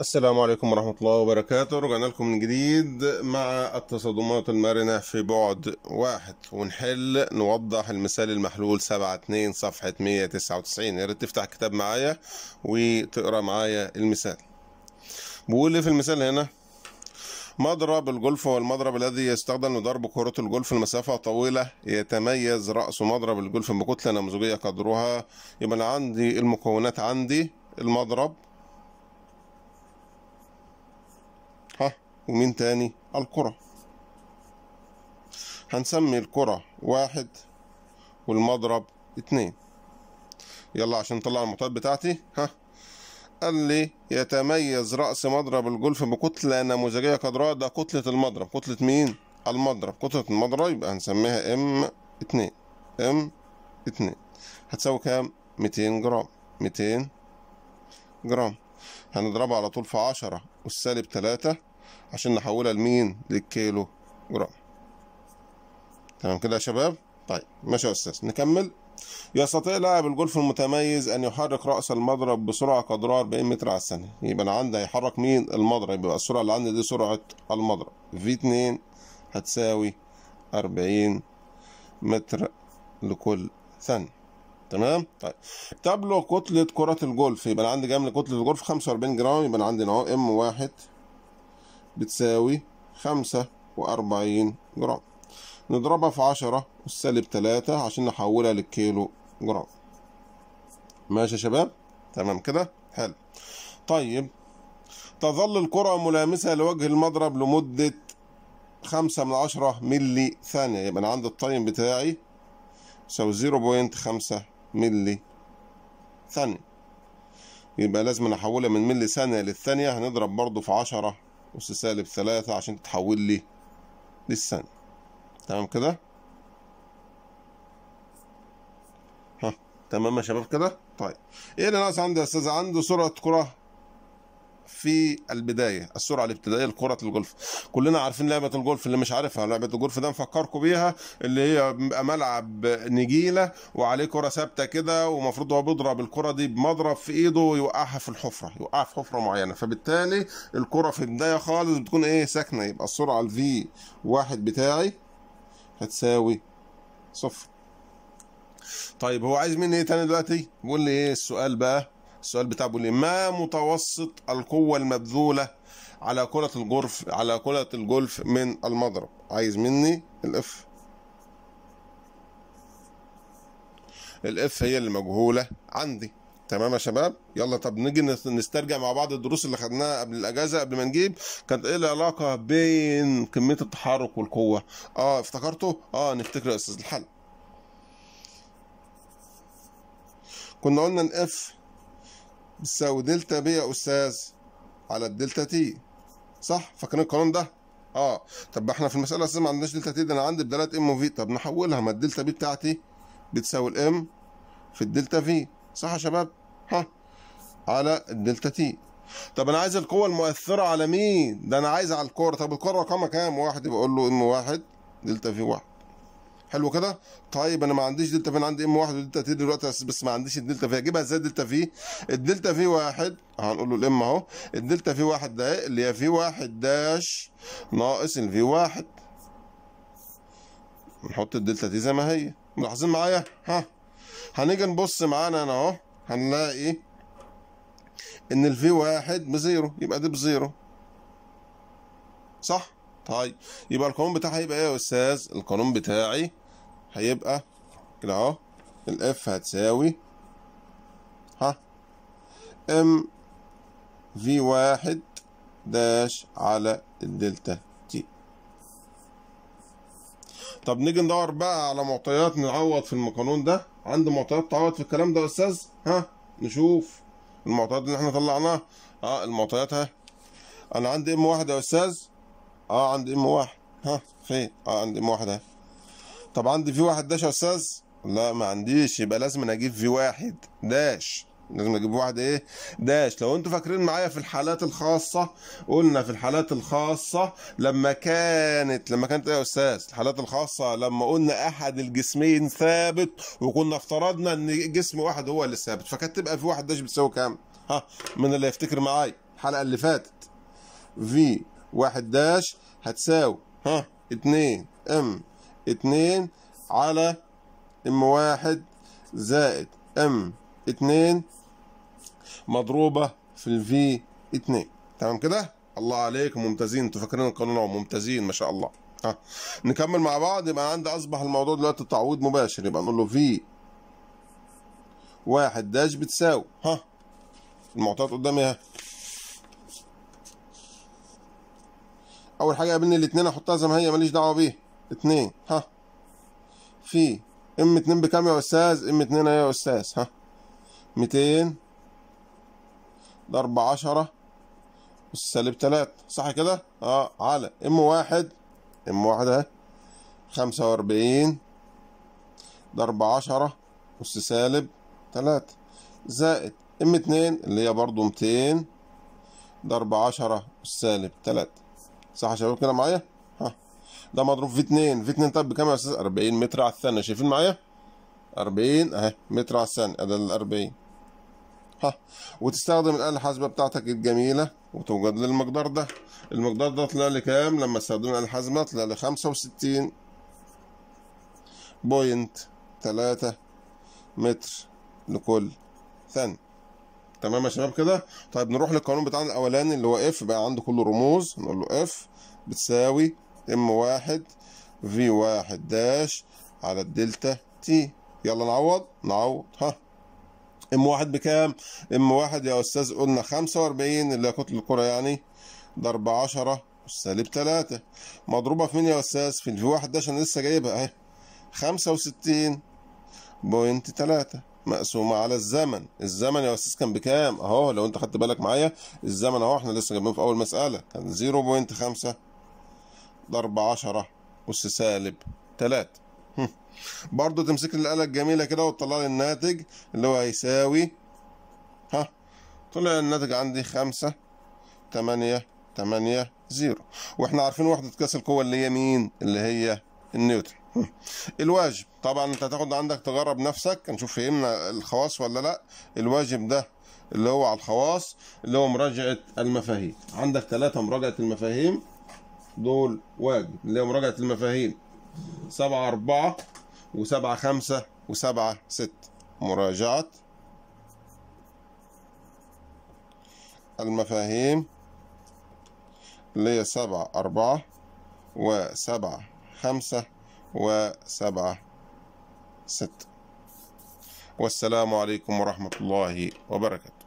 السلام عليكم ورحمة الله وبركاته رجعنا لكم من جديد مع التصادمات المرنة في بعد واحد ونحل نوضح المثال المحلول سبعة اتنين صفحة مية تسعة وتسعين يا ريت تفتح الكتاب معايا وتقرا معايا المثال بيقول لي في المثال هنا مضرب الجولف هو المضرب الذي يستخدم لضرب كرة الجولف لمسافة طويلة يتميز رأس مضرب الجولف بكتلة نموذجية قدرها يبقى أنا عندي المكونات عندي المضرب ومين تاني الكرة هنسمي الكرة واحد والمضرب اتنين يلا عشان نطلع المعطيات بتاعتي ها قال لي يتميز رأس مضرب الجولف بكتلة نموذجية قدراء ده كتلة المضرب كتلة مين؟ المضرب كتلة المضرب يبقى هنسميها ام اتنين ام اتنين هتساوي كام؟ ميتين جرام ميتين جرام هنضربها على طول في عشرة والسالب تلاتة عشان نحولها لمين للكيلو جرام تمام كده يا شباب طيب ماشي يا استاذ نكمل يستطيع لاعب الجولف المتميز ان يحرك راس المضرب بسرعه قدرها 40 متر على الثانيه يبقى انا عندي هيحرك مين المضرب يبقى السرعه اللي عندي دي سرعه المضرب في 2 هتساوي 40 متر لكل ثانيه تمام طيب تبلغ كتله كره الجولف يبقى انا عندي جمل كتله الجولف 45 جرام يبقى انا عندي ام 1 بتساوي خمسة وأربعين جرام نضربها في عشرة والسالب تلاتة عشان نحولها للكيلو جرام ماشي يا شباب تمام كده حلو طيب تظل الكرة ملامسة لوجه المضرب لمدة خمسة من عشرة ملي ثانية يبقى أنا عندي التايم بتاعي يساوي زيرو بوينت خمسة ملي ثانية يبقى لازم نحولها من ملي ثانية للثانية هنضرب برضو في عشرة أس سالب ثلاثة عشان تتحول لي للثانية تمام كده ها تمام يا شباب كده طيب ايه اللي ناقص عندي يا استاذ عندي سرعه كره في البدايه السرعه الابتدائيه لكره الجولف كلنا عارفين لعبه الجولف اللي مش عارفها لعبه الجولف ده مفكركم بيها اللي هي بيبقى ملعب نجيله وعليه كره ثابته كده ومفروض هو بيضرب الكره دي بمضرب في ايده ويوقعها في الحفره يوقعها في حفره معينه فبالتالي الكره في البدايه خالص بتكون ايه ساكنه يبقى السرعه الفي واحد بتاعي هتساوي صفر طيب هو عايز مني ايه تاني دلوقتي بيقول لي ايه السؤال بقى السؤال بتاعه بيقول ما متوسط القوة المبذولة على كرة الجولف على كرة الجولف من المضرب عايز مني الاف الاف هي اللي مجهولة عندي تمام يا شباب يلا طب نيجي نسترجع مع بعض الدروس اللي خدناها قبل الاجازه قبل ما نجيب كانت ايه العلاقه بين كميه التحرك والقوه اه افتكرته اه نفتكر يا استاذ الحل كنا قلنا الاف بتساوي دلتا بي يا استاذ على الدلتا تي صح فاكرين القانون ده اه طب احنا في المساله اساسا ما عندناش دلتا تي ده انا عندي بدلات ام وفي طب نحولها ما الدلتا بي بتاعتي بتساوي الام في الدلتا في صح يا شباب ها على الدلتا تي طب انا عايز القوه المؤثره على مين ده انا عايز على الكره طب الكره رقمها كام واحد يبقى اقول له ام واحد دلتا في واحد حلو كده طيب انا ما عنديش دلتا في انا عندي ام واحد ودلتا تي دلوقتي بس ما عنديش الدلتا في اجيبها ازاي الدلتا في الدلتا في واحد هنقول له الام اهو الدلتا في واحد ده اللي هي في واحد داش ناقص الفي واحد نحط الدلتا تي زي ما هي ملاحظين معايا ها هنيجي نبص معانا هنا اهو هنلاقي ان الفي واحد بزيرو يبقى دي بزيرو صح طيب يبقى القانون بتاعها هيبقى ايه يا استاذ القانون بتاعي هيبقى كده اهو الاف هتساوي ها ام في واحد داش على الدلتا تي طب نيجي ندور بقى على معطيات نعوض في القانون ده عندي معطيات تعوض في الكلام ده يا استاذ ها نشوف المعطيات اللي احنا طلعناها اه المعطيات ها انا عندي ام واحد يا استاذ اه عندي ام واحد ها خير اه عندي ام واحد اهي طب عندي في واحد داش يا استاذ لا ما عنديش يبقى لازم أنا اجيب في واحد داش لازم اجيب واحد ايه داش لو انتوا فاكرين معايا في الحالات الخاصه قلنا في الحالات الخاصه لما كانت لما كانت ايه يا استاذ الحالات الخاصه لما قلنا احد الجسمين ثابت وكنا افترضنا ان جسم واحد هو اللي ثابت فكانت تبقى في واحد داش بتساوي كام ها من اللي يفتكر معايا الحلقه اللي فاتت في واحد داش هتساوي ها اتنين ام اتنين على ام واحد زائد ام اتنين مضروبة في الفي اتنين تمام كده الله عليك ممتازين انتوا فاكرين القانون ممتازين ما شاء الله ها نكمل مع بعض يبقى عندي اصبح الموضوع دلوقتي تعويض مباشر يبقى نقول له في واحد داش بتساوي ها المعطيات قدامي اهي اول حاجه قابلني الاثنين احطها زي ما هي ماليش دعوه بيها اثنين ها في ام اتنين بكام يا استاذ ام اتنين يا استاذ ها ميتين ضرب عشرة سالب تلاتة صح كده اه على ام واحد ام واحد اهي خمسة واربعين ضرب عشرة أس سالب تلاتة زائد ام اتنين اللي هي برضو ميتين ضرب عشرة أس سالب تلاتة صح يا شباب كده معايا ها ده مضروب في 2 في 2 طب بكام يا استاذ 40 متر على الثانيه شايفين معايا 40 اهي متر على الثانيه ده ال 40 ها وتستخدم الآلة الحاسبة بتاعتك الجميلة وتوجد للمقدار ده المقدار ده طلع لي كام لما استخدمنا الآلة الحاسبة طلع لي 65 بوينت 3 متر لكل ثانية تمام يا شباب كده طيب نروح للقانون بتاعنا الاولاني اللي هو اف بقى عنده كله رموز نقول له اف بتساوي ام واحد في واحد داش على الدلتا تي يلا نعوض نعوض ها ام واحد بكام ام واحد يا استاذ قلنا 45 اللي هي كتل الكره يعني ضرب 10 سالب تلاتة مضروبه في مين يا استاذ في الفي واحد داش انا لسه جايبها اهي 65.3 مقسومه على الزمن الزمن يا استاذ كان بكام اهو لو انت خدت بالك معايا الزمن اهو احنا لسه جايبينه في اول مساله كان 0.5 ضرب 10 اس سالب 3 برضه تمسك لي الاله الجميله كده وتطلع لي الناتج اللي هو هيساوي ها طلع الناتج عندي 5 8 8 0 واحنا عارفين وحده قياس القوه اللي هي مين اللي هي النيوتن الواجب طبعا انت هتاخد عندك تجرب نفسك نشوف فهمنا الخواص ولا لا الواجب ده اللي هو على الخواص اللي هو مراجعه المفاهيم عندك ثلاثه مراجعه المفاهيم دول واجب اللي هو مراجعه المفاهيم سبعة أربعة وسبعة خمسة وسبعة ست مراجعة المفاهيم اللي هي سبعة أربعة وسبعة خمسة وسبعة ست والسلام عليكم ورحمة الله وبركاته